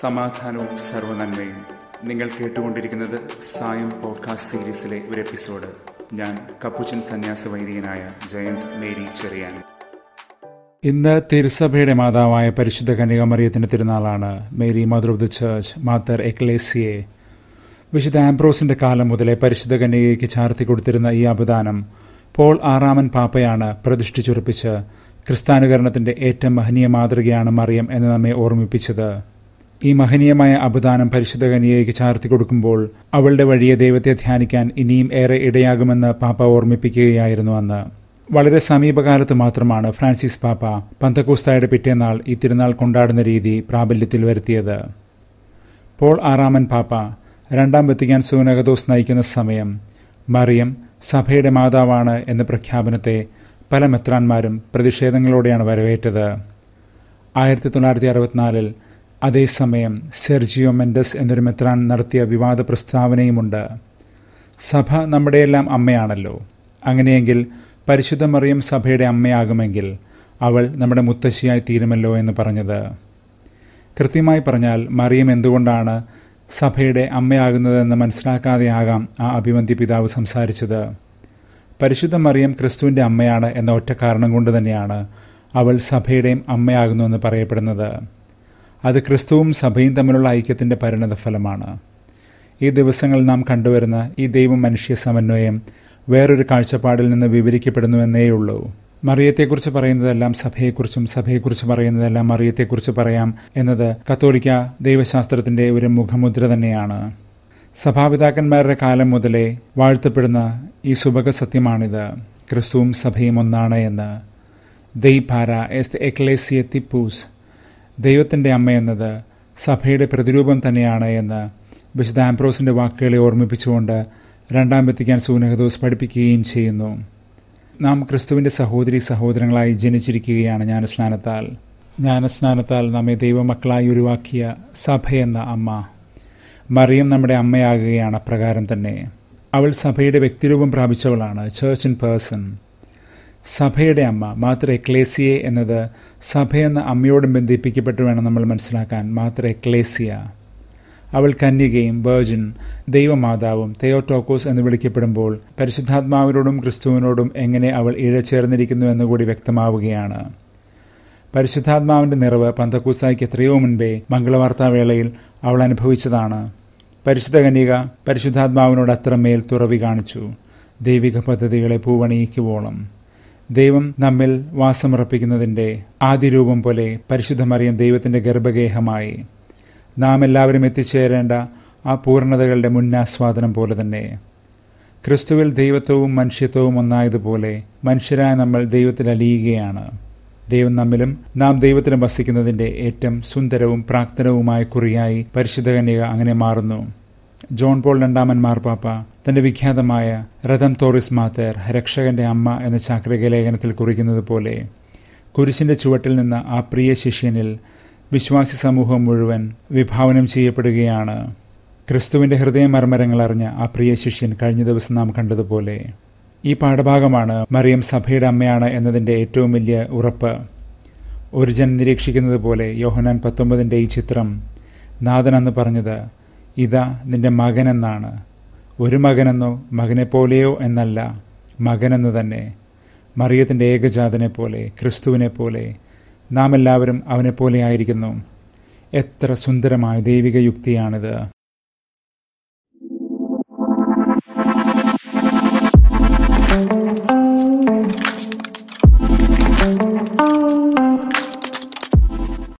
സമാധാനവും സർവനന്മയും നിങ്ങൾ കേട്ടുകൊണ്ടിരിക്കുന്നത് സായം പോഡ്കാസ്റ്റ് സീരീസിലെ ഒരു എപ്പിസോഡ് ഞാൻ കപ്പുച്ചൻ സന്യാസ വൈദികനായ ജയന്ത് മേരി ചെറിയാൻ ഇന്ന് തിരുസഭയുടെ മാതാവായ പരിശുദ്ധ കന്യകമറിയത്തിൻ്റെ തിരുനാളാണ് Mary mother of the church മാത്തർ എക്ലേസിയെ വിശുദ്ധ ആംബ്രോസിന്റെ കാലം മുതലേ പരിശുദ്ധ കന്യകയ്ക്ക് ചാർത്തി കൊടുത്തിരുന്ന ഈ അപദാനം പോൾ ആറാമൻ പാപ്പയാണ് പ്രതിഷ്ഠിച്ചുറപ്പിച്ച് ക്രിസ്താനുകരണത്തിന്റെ ഏറ്റവും മഹനീയ മാതൃകയാണ് മറിയം എന്ന് നമ്മെ ഓർമ്മിപ്പിച്ചത് ഈ മഹനീയമായ അപദാനം പരിശുദ്ധ കനിയയ്ക്ക് ചാർത്തി കൊടുക്കുമ്പോൾ അവളുടെ വഴിയെ ദൈവത്തെ ധ്യാനിക്കാൻ ഇനിയും ഏറെ ഇടയാകുമെന്ന് പാപ്പ ഓർമ്മിപ്പിക്കുകയായിരുന്നു അന്ന് വളരെ സമീപകാലത്ത് മാത്രമാണ് ഫ്രാൻസിസ് പാപ്പ പന്തക്കൂസ്തായുടെ പിറ്റേന്നാൾ ഈ തിരുനാൾ കൊണ്ടാടുന്ന രീതി പ്രാബല്യത്തിൽ വരുത്തിയത് പോൾ ആറാമൻ പാപ്പ രണ്ടാം വെത്തിക്കാൻ സൂനകദോസ് നയിക്കുന്ന സമയം മറിയം സഭയുടെ മാതാവാണ് എന്ന പ്രഖ്യാപനത്തെ പല മെത്രാന്മാരും പ്രതിഷേധങ്ങളോടെയാണ് വരവേറ്റത് ആയിരത്തി തൊള്ളായിരത്തി അറുപത്തിനാലിൽ അതേസമയം സെർജിയോ മെൻഡസ് എന്നൊരു മെത്രാൻ നടത്തിയ വിവാദ പ്രസ്താവനയുമുണ്ട് സഭ നമ്മുടെയെല്ലാം അമ്മയാണല്ലോ അങ്ങനെയെങ്കിൽ പരിശുദ്ധ മറിയം സഭയുടെ അമ്മയാകുമെങ്കിൽ അവൾ നമ്മുടെ മുത്തശ്ശിയായി തീരുമല്ലോ എന്ന് പറഞ്ഞത് കൃത്യമായി പറഞ്ഞാൽ മറിയം എന്തുകൊണ്ടാണ് സഭയുടെ അമ്മയാകുന്നതെന്ന് മനസ്സിലാക്കാതെയാകാം ആ അഭിമന്തി പിതാവ് സംസാരിച്ചത് പരിശുദ്ധ മറിയം ക്രിസ്തുവിൻ്റെ അമ്മയാണ് എന്ന ഒറ്റ കാരണം കൊണ്ട് തന്നെയാണ് അവൾ സഭയുടെയും അമ്മയാകുന്നുവെന്ന് പറയപ്പെടുന്നത് അത് ക്രിസ്തുവും സഭയും തമ്മിലുള്ള ഐക്യത്തിൻ്റെ പരിണത ഫലമാണ് ഈ ദിവസങ്ങളിൽ നാം കണ്ടുവരുന്ന ഈ ദൈവ മനുഷ്യ സമന്വയം വേറൊരു കാഴ്ചപ്പാടിൽ നിന്ന് വിവരിക്കപ്പെടുന്നുവെന്നേയുള്ളൂ മറിയത്തെക്കുറിച്ച് പറയുന്നതെല്ലാം സഭയെക്കുറിച്ചും സഭയെക്കുറിച്ച് പറയുന്നതെല്ലാം മറിയത്തെക്കുറിച്ച് പറയാം എന്നത് കത്തോലിക്ക ദൈവശാസ്ത്രത്തിൻ്റെ ഒരു മുഖമുദ്ര തന്നെയാണ് സഭാപിതാക്കന്മാരുടെ കാലം മുതലേ വാഴ്ത്തപ്പെടുന്ന ഈ സുഭക സത്യമാണിത് ക്രിസ്തുവും സഭയും ഒന്നാണ് എന്ന് ദൈ ഭാര എസ് എക്ലേസിയ തിപ്പൂസ് ദൈവത്തിൻ്റെ അമ്മയെന്നത് സഭയുടെ പ്രതിരൂപം തന്നെയാണ് എന്ന് വിശുദ്ധ ആംബ്രോസിൻ്റെ വാക്കുകളെ ഓർമ്മിപ്പിച്ചുകൊണ്ട് രണ്ടാം വെത്തിക്കാൻ സൂനഹദോസ് പഠിപ്പിക്കുകയും ചെയ്യുന്നു നാം ക്രിസ്തുവിൻ്റെ സഹോദരി സഹോദരങ്ങളായി ജനിച്ചിരിക്കുകയാണ് ജ്ഞാനസ്നാനത്താൽ ജ്ഞാനസ്നാനത്താൽ നമ്മെ ദൈവമക്കളായി ഉരുവാക്കിയ സഭയെന്ന അമ്മ മറിയം നമ്മുടെ അമ്മയാകുകയാണ് പ്രകാരം തന്നെ അവൾ സഭയുടെ വ്യക്തിരൂപം പ്രാപിച്ചവളാണ് ചേർച്ച് ഇൻ പേഴ്സൺ സഭയുടെ അമ്മ മാത്രേ ക്ലേസിയെ എന്നത് സഭയെന്ന അമ്മയോടും ബന്ധിപ്പിക്കപ്പെട്ടു വേണം നമ്മൾ മനസ്സിലാക്കാൻ മാത്രേ ക്ലേസിയ അവൾ കന്യകയും വേർജൻ ദൈവമാതാവും തെയോടോക്കോസ് എന്ന് വിളിക്കപ്പെടുമ്പോൾ പരിശുദ്ധാത്മാവിനോടും ക്രിസ്തുവിനോടും എങ്ങനെ അവൾ ഇഴചേർന്നിരിക്കുന്നു എന്നുകൂടി വ്യക്തമാവുകയാണ് പരിശുദ്ധാത്മാവിന്റെ നിറവ് പന്തക്കൂസായിക്ക് എത്രയോ മുൻപേ മംഗളവാർത്താവേളയിൽ അവൾ അനുഭവിച്ചതാണ് പരിശുദ്ധ കന്യക പരിശുദ്ധാത്മാവിനോട് അത്രമേൽ തുറവി കാണിച്ചു ദൈവിക പദ്ധതികളെ പൂവണിയിക്കുവോളം ദൈവം നമ്മിൽ വാസമുറപ്പിക്കുന്നതിന്റെ രൂപം പോലെ പരിശുദ്ധമറിയം ദൈവത്തിന്റെ ഗർഭഗേഹമായി നാം എല്ലാവരും എത്തിച്ചേരേണ്ട ആ പൂർണ്ണതകളുടെ മുന്നാസ്വാദനം പോലെ തന്നെ ക്രിസ്തുവിൽ ദൈവത്വവും മനുഷ്യത്വവും ഒന്നായതുപോലെ മനുഷ്യരായ നമ്മൾ ദൈവത്തിൽ അലിയുകയാണ് ദൈവം നമ്മിലും നാം ദൈവത്തിലും വസിക്കുന്നതിന്റെ ഏറ്റവും സുന്ദരവും പ്രാക്തനവുമായ കുറിയായി പരിശുദ്ധകന്യക അങ്ങനെ മാറുന്നു ജോൺ പോൾ രണ്ടാമൻ മാർപ്പാപ്പ തന്റെ വിഖ്യാതമായ രഥം തോറിസ് മാത്തേർ രക്ഷകന്റെ അമ്മ എന്ന ചാക്രിക ലേഖനത്തിൽ കുറിക്കുന്നത് പോലെ കുരിശിന്റെ ചുവട്ടിൽ നിന്ന് ആ പ്രിയ ശിഷ്യനിൽ വിശ്വാസി സമൂഹം മുഴുവൻ വിഭാവനം ചെയ്യപ്പെടുകയാണ് ക്രിസ്തുവിന്റെ ഹൃദയ അറിഞ്ഞ ആ പ്രിയ ശിഷ്യൻ കഴിഞ്ഞ ദിവസം നാം കണ്ടതുപോലെ ഈ പാഠഭാഗമാണ് മറിയം സഭയുടെ അമ്മയാണ് എന്നതിൻ്റെ ഏറ്റവും വലിയ ഉറപ്പ് ഒരു ജനം നിരീക്ഷിക്കുന്നത് പോലെ യോഹനാൻ പത്തൊമ്പതിൻ്റെ ഈ ചിത്രം നാദൻ അന്ന് പറഞ്ഞത് ഇതാ നിന്റെ മകനെന്നാണ് ഒരു മകനെന്നോ മകനെപ്പോലെയോ എന്നല്ല മകനെന്ന് തന്നെ മറിയത്തിൻ്റെ ഏകജാതനെ പോലെ ക്രിസ്തുവിനെ പോലെ നാം എല്ലാവരും അവനെപ്പോലെ ആയിരിക്കുന്നു എത്ര സുന്ദരമായ ദൈവിക യുക്തിയാണിത്